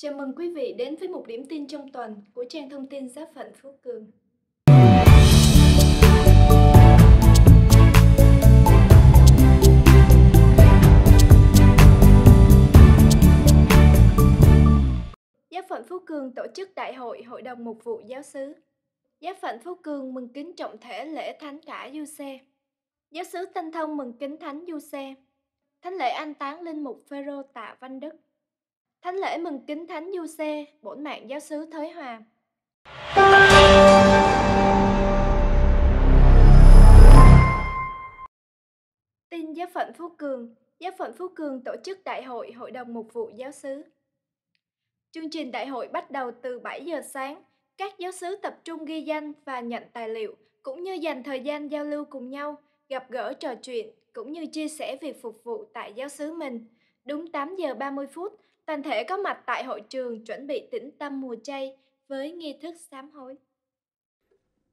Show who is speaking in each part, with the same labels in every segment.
Speaker 1: Chào mừng quý vị đến với một điểm tin trong tuần của trang thông tin Giáp Phận Phú Cường. Giáp Phận Phú Cường tổ chức đại hội Hội đồng Mục vụ Giáo sứ. Giáp Phận Phú Cường mừng kính trọng thể lễ Thánh cả Du Xe. Giáo sứ Tân Thông mừng kính Thánh Du Xe. Thánh lễ an táng linh mục Phêrô Tạ Văn Đức. Thánh lễ mừng kính Thánh Du Xê, bổn mạng giáo sứ Thới Hòa. Tin giáo phận Phú Cường, giáo phận Phú Cường tổ chức đại hội Hội đồng Mục vụ giáo sứ. Chương trình đại hội bắt đầu từ 7 giờ sáng, các giáo sứ tập trung ghi danh và nhận tài liệu, cũng như dành thời gian giao lưu cùng nhau, gặp gỡ trò chuyện, cũng như chia sẻ việc phục vụ tại giáo sứ mình. Đúng 8 giờ 30 phút, Toàn thể có mặt tại hội trường chuẩn bị tĩnh tâm mùa chay với nghi thức sám hối.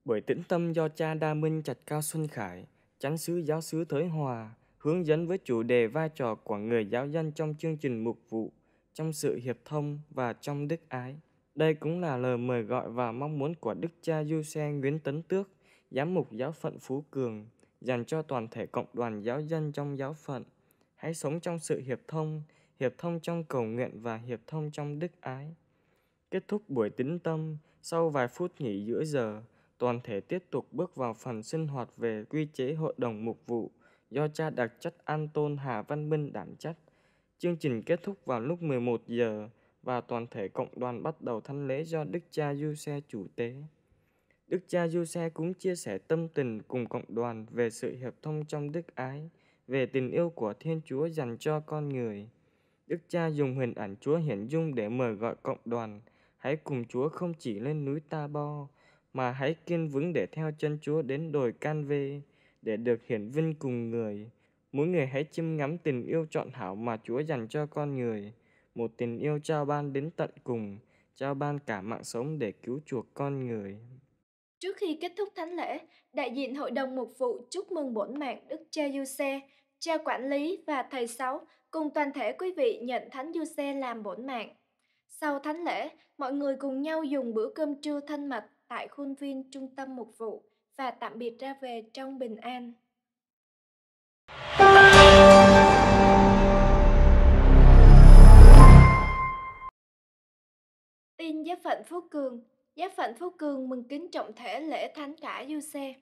Speaker 2: Buổi tĩnh tâm do cha Đa Minh Trạch Cao Xuân Khải, chánh sứ giáo sứ Thới Hòa, hướng dẫn với chủ đề vai trò của người giáo dân trong chương trình mục vụ, trong sự hiệp thông và trong đức ái. Đây cũng là lời mời gọi và mong muốn của Đức cha Du Xe Nguyễn Tấn Tước, giám mục giáo phận Phú Cường, dành cho toàn thể cộng đoàn giáo dân trong giáo phận. Hãy sống trong sự hiệp thông, hiệp thông trong cầu nguyện và hiệp thông trong đức ái. Kết thúc buổi tĩnh tâm, sau vài phút nghỉ giữa giờ, toàn thể tiếp tục bước vào phần sinh hoạt về quy chế hội đồng mục vụ do cha đặc trách An Tôn Hà Văn Minh đảm trách. Chương trình kết thúc vào lúc 11 giờ và toàn thể cộng đoàn bắt đầu thánh lễ do Đức cha Du Xe chủ tế. Đức cha Du Xe cũng chia sẻ tâm tình cùng cộng đoàn về sự hiệp thông trong đức ái, về tình yêu của Thiên Chúa dành cho con người Đức Cha dùng hình ảnh Chúa hiển dung để mời gọi cộng đoàn, hãy cùng Chúa không chỉ lên núi Ta Bo, mà hãy kiên vững để theo chân Chúa đến đồi Can Vê, để được hiển vinh cùng người. Mỗi người hãy chiêm ngắm tình yêu trọn hảo mà Chúa dành cho con người, một tình yêu trao ban đến tận cùng, trao ban cả mạng sống để cứu chuộc con người.
Speaker 1: Trước khi kết thúc thánh lễ, đại diện hội đồng mục vụ chúc mừng bổn mạng Đức Cha Du cha quản lý và thầy sáu cùng toàn thể quý vị nhận Thánh xe làm bổn mạng. Sau thánh lễ, mọi người cùng nhau dùng bữa cơm trưa thân mật tại khuôn viên trung tâm mục vụ và tạm biệt ra về trong bình an. Tin Giáp Phận Phú Cường Giáp Phận Phú Cường mừng kính trọng thể lễ Thánh cả Du Xe.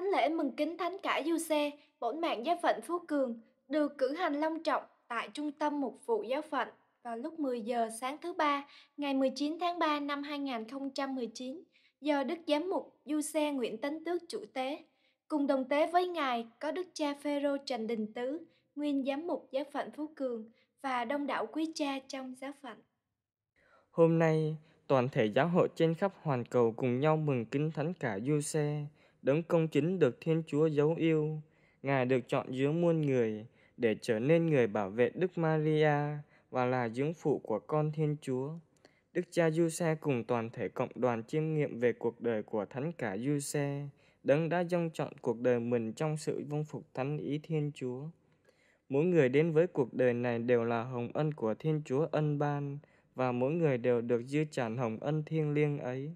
Speaker 1: Thánh lễ mừng kính thánh cả du xe, bổn mạng giáo phận Phú Cường, được cử hành long trọng tại trung tâm mục vụ giáo phận vào lúc 10 giờ sáng thứ ba ngày 19 tháng 3 năm 2019 do Đức Giám mục Du Xe Nguyễn Tấn Tước chủ tế. Cùng đồng tế với Ngài có Đức cha Phêrô Trần Đình Tứ, nguyên giám mục giáo phận Phú Cường và đông đảo quý cha trong giáo phận.
Speaker 2: Hôm nay, toàn thể giáo hội trên khắp hoàn cầu cùng nhau mừng kính thánh cả Du Xe, đấng công chính được Thiên Chúa dấu yêu. Ngài được chọn giữa muôn người để trở nên người bảo vệ Đức Maria và là dưỡng phụ của con Thiên Chúa. Đức cha Giuse cùng toàn thể cộng đoàn chiêm nghiệm về cuộc đời của thánh cả Giuse, đấng đã dâng chọn cuộc đời mình trong sự vâng phục thánh ý Thiên Chúa. Mỗi người đến với cuộc đời này đều là hồng ân của Thiên Chúa ân ban và mỗi người đều được dư tràn hồng ân thiêng liêng ấy.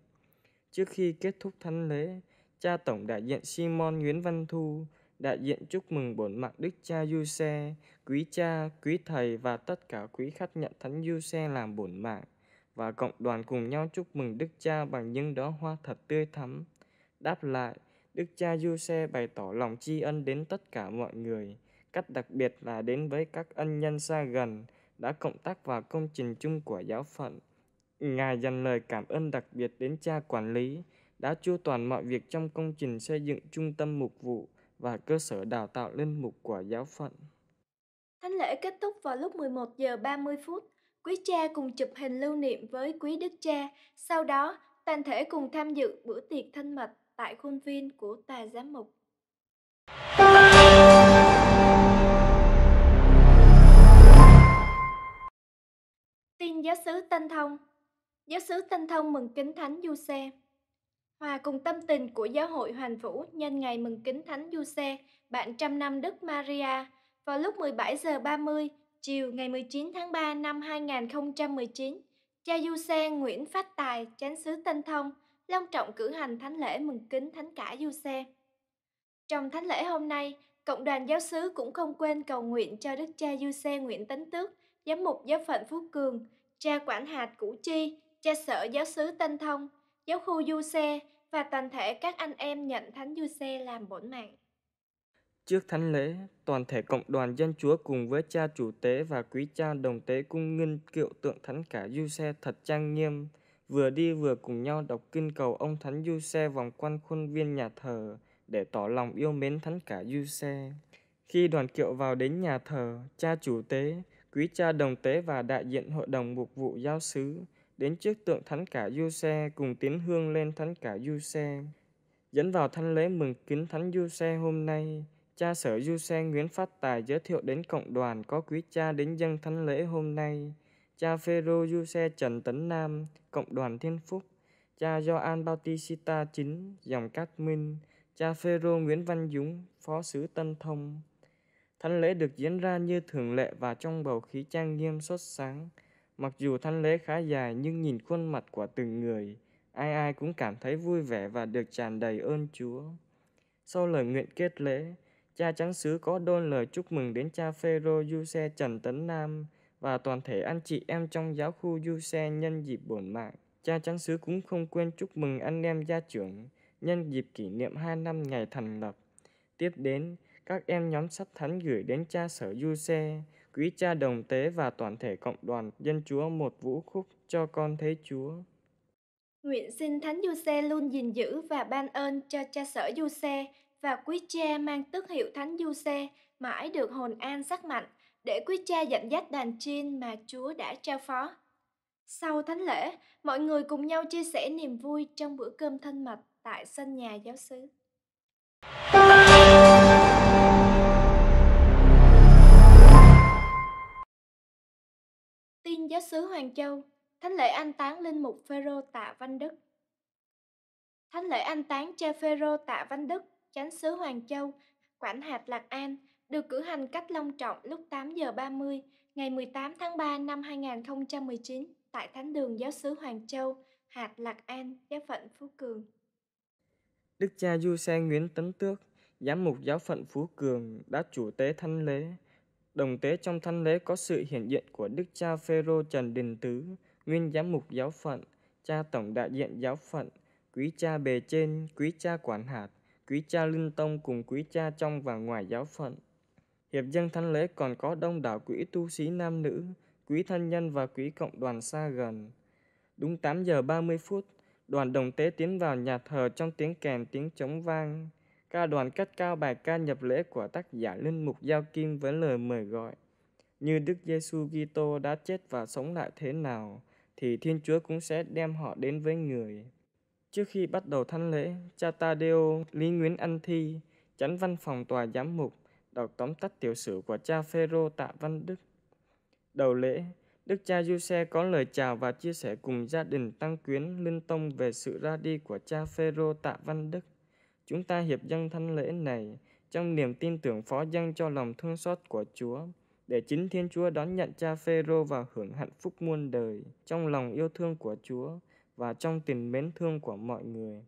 Speaker 2: Trước khi kết thúc thánh lễ, cha tổng đại diện Simon Nguyễn Văn Thu, đại diện chúc mừng bổn mạng Đức cha Du Xe, quý cha, quý thầy và tất cả quý khách nhận thánh Du Xe làm bổn mạng và cộng đoàn cùng nhau chúc mừng Đức Cha bằng những đóa hoa thật tươi thắm. Đáp lại, Đức Cha Du Xe bày tỏ lòng tri ân đến tất cả mọi người, cách đặc biệt là đến với các ân nhân xa gần đã cộng tác vào công trình chung của giáo phận. Ngài dành lời cảm ơn đặc biệt đến cha quản lý, đã chu toàn mọi việc trong công trình xây dựng trung tâm mục vụ và cơ sở đào tạo linh mục của giáo phận.
Speaker 1: Thánh lễ kết thúc vào lúc 11 giờ 30 phút. Quý cha cùng chụp hình lưu niệm với quý đức cha. Sau đó, toàn thể cùng tham dự bữa tiệc thân mật tại khuôn viên của tòa giám mục. Tin giáo sứ Tân Thông Giáo sứ Tân Thông mừng kính Thánh Du Xe Hòa cùng tâm tình của giáo hội hoàng Vũ nhân ngày mừng kính Thánh Du Xe, bạn trăm năm Đức Maria, vào lúc 17 giờ 30 chiều ngày 19 tháng 3 năm 2019, cha Du Xe Nguyễn Phát Tài, chánh xứ Tân Thông, long trọng cử hành thánh lễ mừng kính Thánh Cả Du Xe. Trong thánh lễ hôm nay, cộng đoàn giáo xứ cũng không quên cầu nguyện cho Đức cha Du Xe Nguyễn Tấn Tước, giám mục giáo phận Phú Cường, cha Quản Hạt Củ Chi, cha sở giáo xứ Tân Thông – giáo khu Du Xe và toàn thể các anh em nhận Thánh Du Xe làm bổn mạng.
Speaker 2: Trước thánh lễ, toàn thể cộng đoàn dân chúa cùng với cha chủ tế và quý cha đồng tế cung nghinh kiệu tượng thánh cả Du Xe thật trang nghiêm, vừa đi vừa cùng nhau đọc kinh cầu ông thánh Du Xe vòng quanh khuôn viên nhà thờ để tỏ lòng yêu mến thánh cả Du Xe. Khi đoàn kiệu vào đến nhà thờ, cha chủ tế, quý cha đồng tế và đại diện hội đồng mục vụ giáo sứ đến trước tượng thánh cả du xe cùng tiến hương lên thánh cả du xe dẫn vào thánh lễ mừng kính thánh du xe hôm nay cha sở du xe nguyễn phát tài giới thiệu đến cộng đoàn có quý cha đến dân thánh lễ hôm nay cha phêrô du xe trần tấn nam cộng đoàn thiên phúc cha Gioan Bautista chính dòng Cát Minh, cha Phêrô Nguyễn Văn Dũng, phó sứ Tân Thông. Thánh lễ được diễn ra như thường lệ và trong bầu khí trang nghiêm xuất sáng. Mặc dù thanh lễ khá dài nhưng nhìn khuôn mặt của từng người, ai ai cũng cảm thấy vui vẻ và được tràn đầy ơn Chúa. Sau lời nguyện kết lễ, cha trắng sứ có đôn lời chúc mừng đến cha Phêrô Du Trần Tấn Nam và toàn thể anh chị em trong giáo khu Du nhân dịp bổn mạng. Cha trắng sứ cũng không quên chúc mừng anh em gia trưởng nhân dịp kỷ niệm 2 năm ngày thành lập. Tiếp đến, các em nhóm sắp thánh gửi đến cha sở Du Quý cha đồng tế và toàn thể cộng đoàn dân Chúa một vũ khúc cho con thấy Chúa.
Speaker 1: Nguyện xin Thánh Du Xe luôn gìn giữ và ban ơn cho cha sở Du Xe và quý cha mang tước hiệu Thánh Du Xe mãi được hồn an sắc mạnh để quý cha dẫn dắt đàn chiên mà Chúa đã trao phó. Sau thánh lễ, mọi người cùng nhau chia sẻ niềm vui trong bữa cơm thân mật tại sân nhà giáo xứ. Tin giáo sứ Hoàng Châu, Thánh lễ an táng linh mục Phêrô Tạ Văn Đức. Thánh lễ an táng cha Phêrô Tạ Văn Đức, chánh xứ Hoàng Châu, quản hạt Lạc An, được cử hành cách long trọng lúc 8 giờ 30 ngày 18 tháng 3 năm 2019 tại Thánh đường giáo xứ Hoàng Châu, hạt Lạc An, giáo phận Phú Cường.
Speaker 2: Đức cha Du Xe Nguyễn Tấn Tước, giám mục giáo phận Phú Cường đã chủ tế thánh lễ Đồng tế trong thanh lễ có sự hiện diện của Đức cha Phêrô Trần Đình Tứ, nguyên giám mục giáo phận, cha tổng đại diện giáo phận, quý cha bề trên, quý cha quản hạt, quý cha linh tông cùng quý cha trong và ngoài giáo phận. Hiệp dân thanh lễ còn có đông đảo quỹ tu sĩ nam nữ, quý thân nhân và quý cộng đoàn xa gần. Đúng 8 giờ 30 phút, đoàn đồng tế tiến vào nhà thờ trong tiếng kèn tiếng trống vang ca đoàn cắt cao bài ca nhập lễ của tác giả Linh Mục Giao Kim với lời mời gọi. Như Đức Giêsu Kitô đã chết và sống lại thế nào, thì Thiên Chúa cũng sẽ đem họ đến với người. Trước khi bắt đầu thánh lễ, cha Tadeo Lý Nguyễn Anh Thi, chánh văn phòng tòa giám mục, đọc tóm tắt tiểu sử của cha Phêrô Tạ Văn Đức. Đầu lễ, Đức cha Giuse có lời chào và chia sẻ cùng gia đình tăng quyến Linh Tông về sự ra đi của cha Phêrô Tạ Văn Đức. Chúng ta hiệp dâng thánh lễ này trong niềm tin tưởng phó dâng cho lòng thương xót của Chúa, để chính Thiên Chúa đón nhận cha Phêrô và hưởng hạnh phúc muôn đời trong lòng yêu thương của Chúa và trong tình mến thương của mọi người.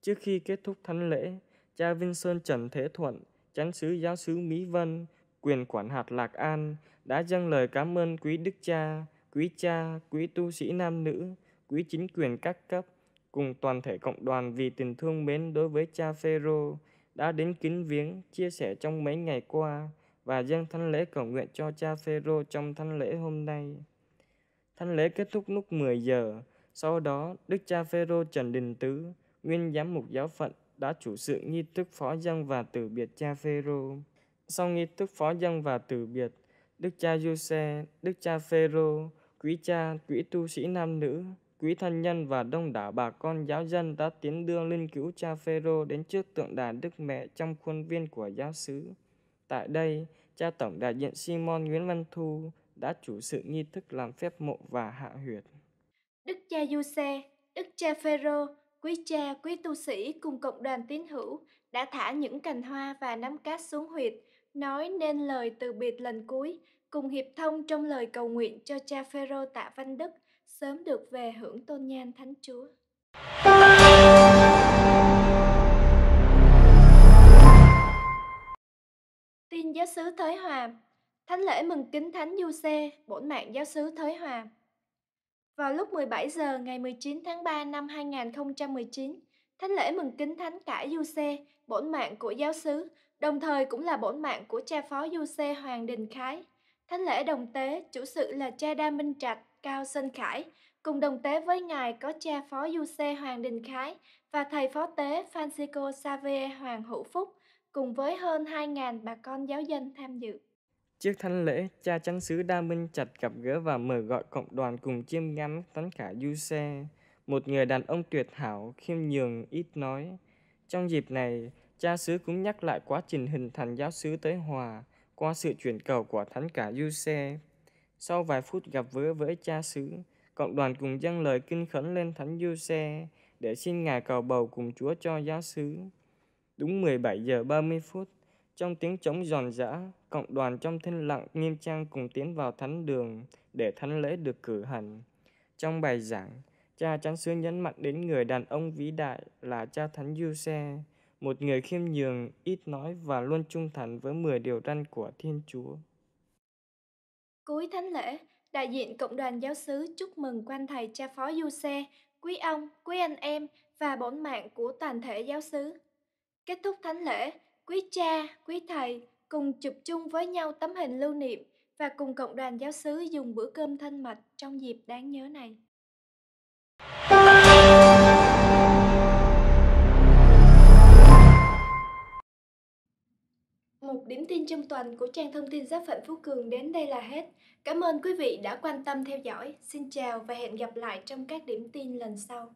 Speaker 2: Trước khi kết thúc thánh lễ, cha Vinh Sơn Trần Thế Thuận, chánh sứ giáo sứ Mỹ Vân, quyền quản hạt Lạc An đã dâng lời cảm ơn quý đức cha, quý cha, quý tu sĩ nam nữ, quý chính quyền các cấp cùng toàn thể cộng đoàn vì tình thương mến đối với cha Phêrô đã đến kính viếng, chia sẻ trong mấy ngày qua và dâng thánh lễ cầu nguyện cho cha Phêrô trong thánh lễ hôm nay. Thánh lễ kết thúc lúc 10 giờ, sau đó Đức cha Phêrô Trần Đình Tứ, nguyên giám mục giáo phận đã chủ sự nghi thức phó dân và từ biệt cha Phêrô. Sau nghi thức phó dân và từ biệt, Đức cha Giuse, Đức cha Phêrô, quý cha, quý tu sĩ nam nữ quý thân nhân và đông đảo bà con giáo dân đã tiến đưa linh cữu cha Phêrô đến trước tượng đài Đức Mẹ trong khuôn viên của giáo xứ. Tại đây, cha tổng đại diện Simon Nguyễn Văn Thu đã chủ sự nghi thức làm phép mộ và hạ huyệt.
Speaker 1: Đức cha Du Đức cha Phêrô, quý cha, quý tu sĩ cùng cộng đoàn tín hữu đã thả những cành hoa và nắm cát xuống huyệt, nói nên lời từ biệt lần cuối, cùng hiệp thông trong lời cầu nguyện cho cha Phêrô Tạ Văn Đức – sớm được về hưởng tôn nhan Thánh Chúa. Tin giáo sứ Thới Hòa Thánh lễ mừng kính Thánh Du Xê, bổn mạng giáo sứ Thới Hòa. Vào lúc 17 giờ ngày 19 tháng 3 năm 2019, Thánh lễ mừng kính Thánh cả Du Xê, bổn mạng của giáo sứ, đồng thời cũng là bổn mạng của cha phó Du Xê Hoàng Đình Khái. Thánh lễ đồng tế, chủ sự là cha Đa Minh Trạch, Cao Sinh Khải. Cùng đồng tế với ngài có cha phó du xe Hoàng Đình Khái và thầy phó tế Francisco Xavier Hoàng Hữu Phúc, cùng với hơn 2.000 bà con giáo dân tham dự.
Speaker 2: Trước thánh lễ, cha chánh sứ Đa Minh chặt gặp gỡ và mời gọi cộng đoàn cùng chiêm ngắm thánh cả du xe, một người đàn ông tuyệt hảo, khiêm nhường, ít nói. Trong dịp này, cha xứ cũng nhắc lại quá trình hình thành giáo xứ tới hòa qua sự chuyển cầu của thánh cả du xe sau vài phút gặp vỡ với cha xứ, cộng đoàn cùng dâng lời kinh khẩn lên Thánh Giuse để xin Ngài cầu bầu cùng Chúa cho giáo xứ. Đúng 17 giờ 30 phút, trong tiếng trống giòn giã, cộng đoàn trong thinh lặng nghiêm trang cùng tiến vào thánh đường để thánh lễ được cử hành. Trong bài giảng, cha chán xưa nhấn mạnh đến người đàn ông vĩ đại là cha thánh Giuse, một người khiêm nhường, ít nói và luôn trung thành với 10 điều răn của Thiên Chúa.
Speaker 1: Cuối thánh lễ, đại diện Cộng đoàn Giáo sứ chúc mừng quan thầy cha phó du xe, quý ông, quý anh em và bổn mạng của toàn thể giáo sứ. Kết thúc thánh lễ, quý cha, quý thầy cùng chụp chung với nhau tấm hình lưu niệm và cùng cộng đoàn giáo sứ dùng bữa cơm thân mật trong dịp đáng nhớ này. điểm tin trong tuần của trang thông tin giáo phận Phú Cường đến đây là hết. Cảm ơn quý vị đã quan tâm theo dõi. Xin chào và hẹn gặp lại trong các điểm tin lần sau.